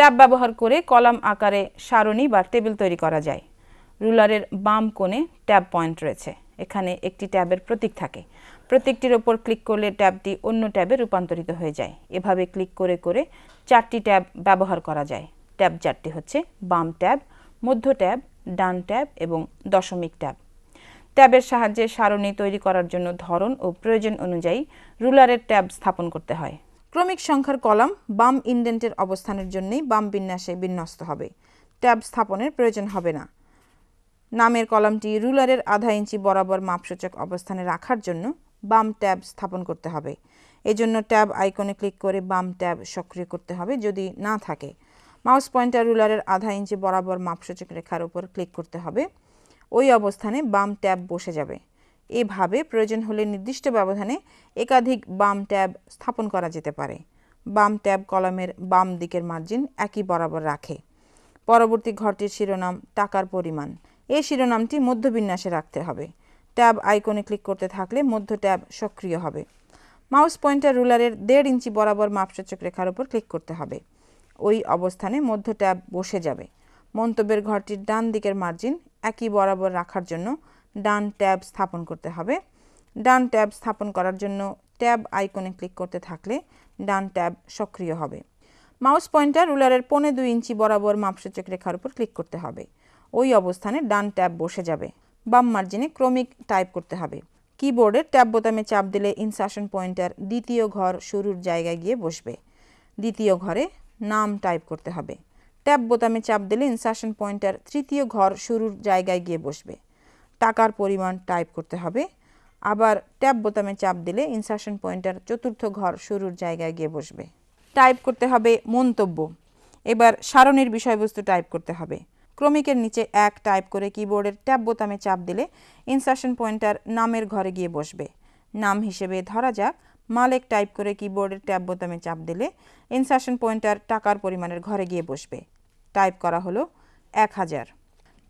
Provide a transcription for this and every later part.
tab ব্যবহার করে column আকারে সারণি বা টেবিল তৈরি করা যায় রুলারের বাম কোণে ট্যাব পয়েন্ট রয়েছে এখানে একটি ট্যাবের প্রতীক থাকে প্রতীকটির ওপর ক্লিক করলে ট্যাবটি অন্য ট্যাবে রূপান্তরিত হয়ে যায় এভাবে ক্লিক করে করে চারটি ট্যাব ব্যবহার করা যায় ট্যাব চারটি হচ্ছে বাম ট্যাব মধ্য ট্যাব ডান ট্যাব এবং দশমিক ট্যাব ট্যাবের সাহায্যে সারণি তৈরি করার জন্য ধরন ও প্রয়োজন অনুযায়ী রুলারের ট্যাব স্থাপন করতে হয় ক্রমিক সংখ্যার কলাম বাম ইন্ডেন্টের অবস্থানের জন্যই বাম বিন্যাসে বিন্যস্ত হবে ট্যাব স্থাপনের প্রয়োজন হবে না নামের কলামটি রুলারের আধা ইঞ্চি বরাবর মাপসূচক অবস্থানে রাখার জন্য বাম ট্যাব স্থাপন করতে হবে এজন্য ট্যাব আইকনে ক্লিক করে বাম ট্যাব সক্রিয় করতে হবে যদি না থাকে মাউস পয়েন্টার রুলারের আধা ইঞ্চি বরাবর মাপসূচক রেখার উপর ক্লিক করতে হবে ওই অবস্থানে বাম ট্যাব বসে যাবে এভাবে প্রয়োজন হলে নির্দিষ্ট ব্যবধানে একাধিক বাম ট্যাব স্থাপন করা যেতে পারে বাম ট্যাব কলমের বাম দিকের মার্জিন একই বরাবর রাখে পরবর্তী ঘরটির শিরোনাম টাকার পরিমাণ এই শিরোনামটি মধ্যবিন্যাসে রাখতে হবে ট্যাব আইকনে ক্লিক করতে থাকলে মধ্য ট্যাব সক্রিয় হবে মাউস পয়েন্টার রুলারের দেড় ইঞ্চি বরাবর মাপসূচক রেখার উপর ক্লিক করতে হবে ওই অবস্থানে মধ্য ট্যাব বসে যাবে মন্তব্যের ঘরটির ডান দিকের মার্জিন একই বরাবর রাখার জন্য ডান ট্যাব স্থাপন করতে হবে ডান ট্যাব স্থাপন করার জন্য ট্যাব আইকনে ক্লিক করতে থাকলে ডান ট্যাব সক্রিয় হবে মাউস পয়েন্টার রুলারের পনে দুই ইঞ্চি বরাবর মাপসূচক রেখার উপর ক্লিক করতে হবে ওই অবস্থানে ডান ট্যাব বসে যাবে বাম মার্জিনে ক্রমিক টাইপ করতে হবে কিবোর্ডের ট্যাব বোতামে চাপ দিলে ইনসার্শন পয়েন্টার দ্বিতীয় ঘর শুরুর জায়গায় গিয়ে বসবে দ্বিতীয় ঘরে নাম টাইপ করতে হবে ট্যাব বোতামে চাপ দিলে ইনসার্শন পয়েন্টার তৃতীয় ঘর শুরুর জায়গায় গিয়ে বসবে টাকার পরিমাণ টাইপ করতে হবে আবার ট্যাব বোতামে চাপ দিলে ইনসার্শন পয়েন্টার চতুর্থ ঘর শুরুর জায়গায় গিয়ে বসবে টাইপ করতে হবে মন্তব্য এবার সারণীর বিষয়বস্তু টাইপ করতে হবে ক্রমিকের নিচে এক টাইপ করে কিবোর্ডের ট্যাব বোতামে চাপ দিলে ইনসার্শন পয়েন্টার নামের ঘরে গিয়ে বসবে নাম হিসেবে ধরা যাক মালেক টাইপ করে কিবোর্ডের ট্যাব বোতামে চাপ দিলে ইনসার্শন পয়েন্টার টাকার পরিমাণের ঘরে গিয়ে বসবে টাইপ করা হলো এক হাজার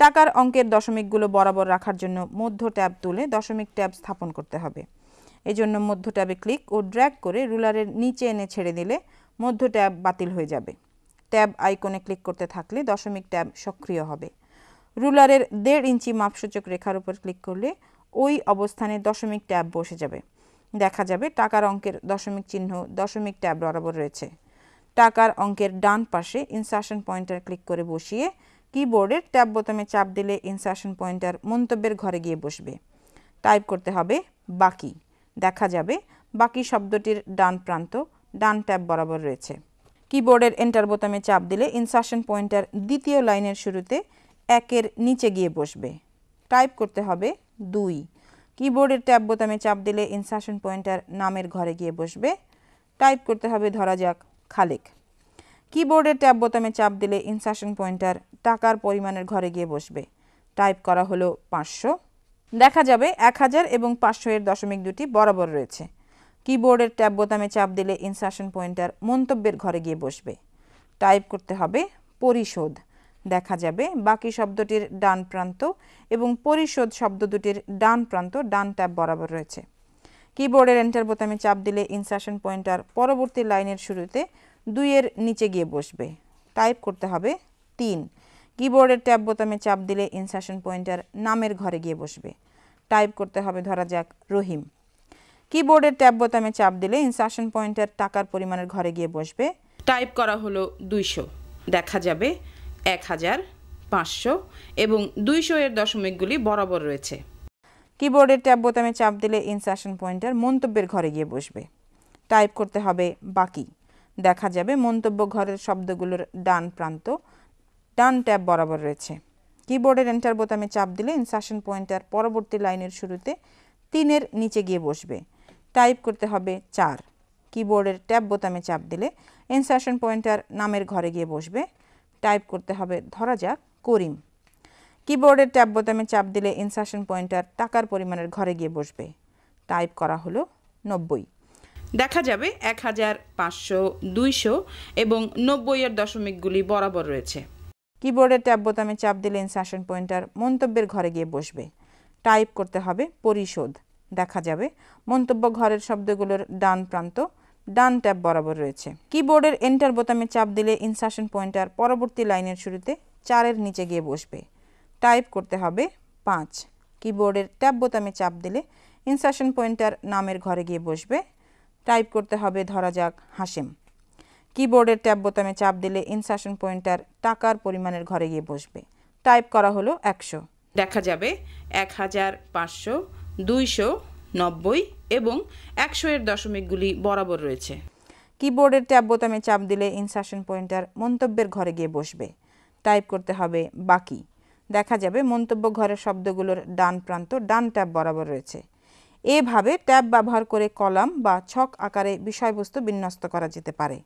টাকার অঙ্কের দশমিকগুলো বরাবর রাখার জন্য মধ্য ট্যাব তুলে দশমিক ট্যাব স্থাপন করতে হবে এজন্য মধ্য ট্যাবে ক্লিক ও ড্র্যাগ করে রুলারের নিচে এনে ছেড়ে দিলে মধ্য ট্যাব বাতিল হয়ে যাবে ট্যাব আইকনে ক্লিক করতে থাকলে দশমিক ট্যাব সক্রিয় হবে রুলারের দেড় ইঞ্চি মাপসূচক রেখার উপর ক্লিক করলে ওই অবস্থানে দশমিক ট্যাব বসে যাবে দেখা যাবে টাকার অঙ্কের দশমিক চিহ্ন দশমিক ট্যাব বরাবর রয়েছে টাকার অঙ্কের ডান পাশে ইনসার্শন পয়েন্টার ক্লিক করে বসিয়ে কিবোর্ডের ট্যাব বোতামে চাপ দিলে ইনসার্শন পয়েন্টার মন্তব্যের ঘরে গিয়ে বসবে টাইপ করতে হবে বাকি দেখা যাবে বাকি শব্দটির ডান প্রান্ত ডান ট্যাব বরাবর রয়েছে কিবোর্ডের এন্টার বোতামে চাপ দিলে ইনসার্শন পয়েন্টার দ্বিতীয় লাইনের শুরুতে একের নিচে গিয়ে বসবে টাইপ করতে হবে দুই কিবোর্ডের ট্যাব বোতামে চাপ দিলে ইনসার্শন পয়েন্টার নামের ঘরে গিয়ে বসবে টাইপ করতে হবে ধরা যাক খালেক কিবোর্ডের ট্যাব বোতামে চাপ দিলে ইনসার্শন পয়েন্টার টাকার পরিমাণের ঘরে গিয়ে বসবে টাইপ করা হলো পাঁচশো দেখা যাবে এক হাজার এবং পাঁচশো এর দশমিক দুটি বরাবর রয়েছে কিবোর্ডের ট্যাব বোতামে চাপ দিলে ইনসার্শন পয়েন্টার মন্তব্যের ঘরে গিয়ে বসবে টাইপ করতে হবে পরিশোধ দেখা যাবে বাকি শব্দটির ডান প্রান্ত এবং পরিশোধ শব্দ দুটির ডান প্রান্ত ডান ট্যাব বরাবর রয়েছে কিবোর্ডের এন্টার বোতামে চাপ দিলে ইনসার্শন পয়েন্টার পরবর্তী লাইনের শুরুতে দুইয়ের নিচে গিয়ে বসবে টাইপ করতে হবে তিন কিবোর্ডের ট্যাব বোতামে চাপ দিলে ইনসার্শন পয়েন্টার নামের ঘরে গিয়ে বসবে টাইপ করতে হবে ধরা যাক রহিম কিবোর্ডের ট্যাব বোতামে চাপ দিলে ইনসার্শন পয়েন্টার টাকার পরিমাণের ঘরে গিয়ে বসবে টাইপ করা হলো দুইশো দেখা যাবে এক হাজার পাঁচশো এবং দুইশো এর দশমিকগুলি বরাবর রয়েছে কিবোর্ডের ট্যাব বোতামে চাপ দিলে ইনসার্শন পয়েন্টার মন্তব্যের ঘরে গিয়ে বসবে টাইপ করতে হবে বাকি দেখা যাবে মন্তব্য ঘরের শব্দগুলোর ডান প্রান্ত ডান ট্যাব বরাবর রয়েছে কিবোর্ডের এন্টার বোতামে চাপ দিলে ইনসার্শন পয়েন্টার পরবর্তী লাইনের শুরুতে তিনের নিচে গিয়ে বসবে টাইপ করতে হবে চার কিবোর্ডের ট্যাব বোতামে চাপ দিলে ইনসার্শন পয়েন্টার নামের ঘরে গিয়ে বসবে টাইপ করতে হবে ধরা যাক করিম কিবোর্ডের ট্যাব বোতামে চাপ দিলে ইনসার্শন পয়েন্টার টাকার পরিমাণের ঘরে গিয়ে বসবে টাইপ করা হলো নব্বই দেখা যাবে এক হাজার পাঁচশো দুইশো এবং নব্বইয়ের দশমিকগুলি বরাবর রয়েছে কিবোর্ডের ট্যাব বোতামে চাপ দিলে ইনসার্শন পয়েন্টার মন্তব্যের ঘরে গিয়ে বসবে টাইপ করতে হবে পরিশোধ দেখা যাবে মন্তব্য ঘরের শব্দগুলোর ডান প্রান্ত ডান ট্যাব বরাবর রয়েছে কিবোর্ডের এন্টার বোতামে চাপ দিলে ইনসার্শন পয়েন্টার পরবর্তী লাইনের শুরুতে চারের নিচে গিয়ে বসবে টাইপ করতে হবে পাঁচ কিবোর্ডের ট্যাব বোতামে চাপ দিলে ইনসার্শন পয়েন্টার নামের ঘরে গিয়ে বসবে টাইপ করতে হবে ধরা যাক হাসেম কিবোর্ডের ট্যাব বোতামে চাপ দিলে ইনসার্শন পয়েন্টার টাকার পরিমাণের ঘরে গিয়ে বসবে টাইপ করা হলো একশো দেখা যাবে এক হাজার পাঁচশো দুইশো নব্বই এবং একশো এর দশমিকগুলি বরাবর রয়েছে কিবোর্ডের ট্যাব বোতামে চাপ দিলে ইনসার্শন পয়েন্টার মন্তব্যের ঘরে গিয়ে বসবে টাইপ করতে হবে বাকি দেখা যাবে মন্তব্য ঘরের শব্দগুলোর ডান প্রান্ত ডান ট্যাব বরাবর রয়েছে এভাবে ট্যাব ব্যবহার করে কলাম বা ছক আকারে বিষয়বস্তু বিন্যস্ত করা যেতে পারে